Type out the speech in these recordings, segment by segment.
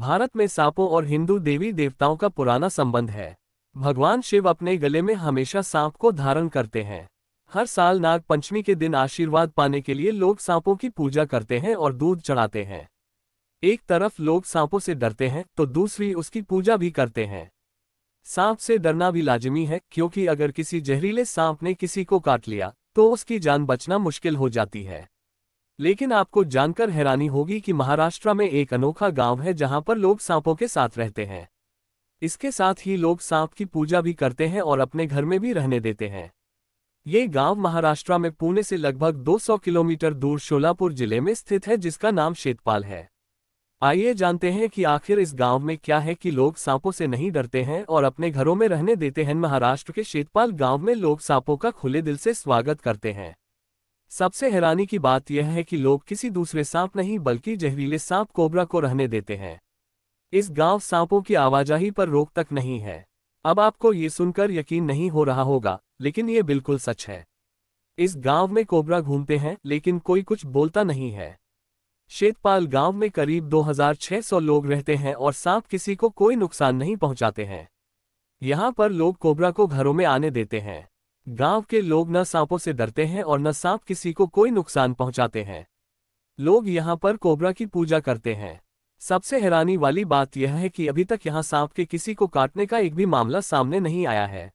भारत में सांपों और हिंदू देवी देवताओं का पुराना संबंध है भगवान शिव अपने गले में हमेशा सांप को धारण करते हैं हर साल नाग पंचमी के दिन आशीर्वाद पाने के लिए लोग सांपों की पूजा करते हैं और दूध चढ़ाते हैं एक तरफ लोग सांपों से डरते हैं तो दूसरी उसकी पूजा भी करते हैं सांप से डरना भी लाजिमी है क्योंकि अगर किसी जहरीले सांप ने किसी को काट लिया तो उसकी जान बचना मुश्किल हो जाती है लेकिन आपको जानकर हैरानी होगी कि महाराष्ट्र में एक अनोखा गांव है जहां पर लोग सांपों के साथ रहते हैं इसके साथ ही लोग सांप की पूजा भी करते हैं और अपने घर में भी रहने देते हैं ये गांव महाराष्ट्र में पुणे से लगभग 200 किलोमीटर दूर शोलापुर जिले में स्थित है जिसका नाम शेतपाल है आइए जानते हैं कि आखिर इस गांव में क्या है कि लोग सांपों से नहीं डरते हैं और अपने घरों में रहने देते हैं महाराष्ट्र के शेतपाल गांव में लोग सांपों का खुले दिल से स्वागत करते हैं सबसे हैरानी की बात यह है कि लोग किसी दूसरे सांप नहीं बल्कि जहरीले सांप कोबरा को रहने देते हैं इस गांव सांपों की आवाजाही पर रोक तक नहीं है अब आपको ये सुनकर यकीन नहीं हो रहा होगा लेकिन ये बिल्कुल सच है इस गांव में कोबरा घूमते हैं लेकिन कोई कुछ बोलता नहीं है शेतपाल गांव में करीब 2600 लोग रहते हैं और सांप किसी को कोई नुकसान नहीं पहुंचाते हैं यहां पर लोग कोबरा को घरों में आने देते हैं गांव के लोग न सांपों से डरते हैं और न सांप किसी को कोई नुकसान पहुंचाते हैं लोग यहां पर कोबरा की पूजा करते हैं सबसे हैरानी वाली बात यह है कि अभी तक यहां सांप के किसी को काटने का एक भी मामला सामने नहीं आया है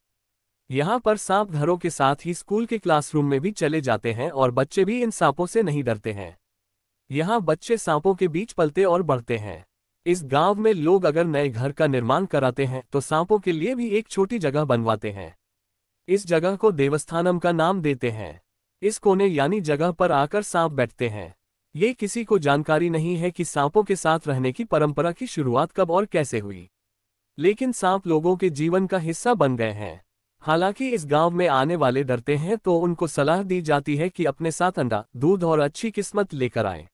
यहां पर सांप घरों के साथ ही स्कूल के क्लासरूम में भी चले जाते हैं और बच्चे भी इन सांपों से नहीं डरते हैं यहां बच्चे सांपों के बीच पलते और बढ़ते हैं इस गांव में लोग अगर नए घर का निर्माण कराते हैं तो सांपों के लिए भी एक छोटी जगह बनवाते हैं इस जगह को देवस्थानम का नाम देते हैं इस कोने यानी जगह पर आकर सांप बैठते हैं ये किसी को जानकारी नहीं है कि सांपों के साथ रहने की परंपरा की शुरुआत कब और कैसे हुई लेकिन सांप लोगों के जीवन का हिस्सा बन गए हैं हालांकि इस गांव में आने वाले डरते हैं तो उनको सलाह दी जाती है कि अपने साथ अंडा दूध और अच्छी किस्मत लेकर आएं।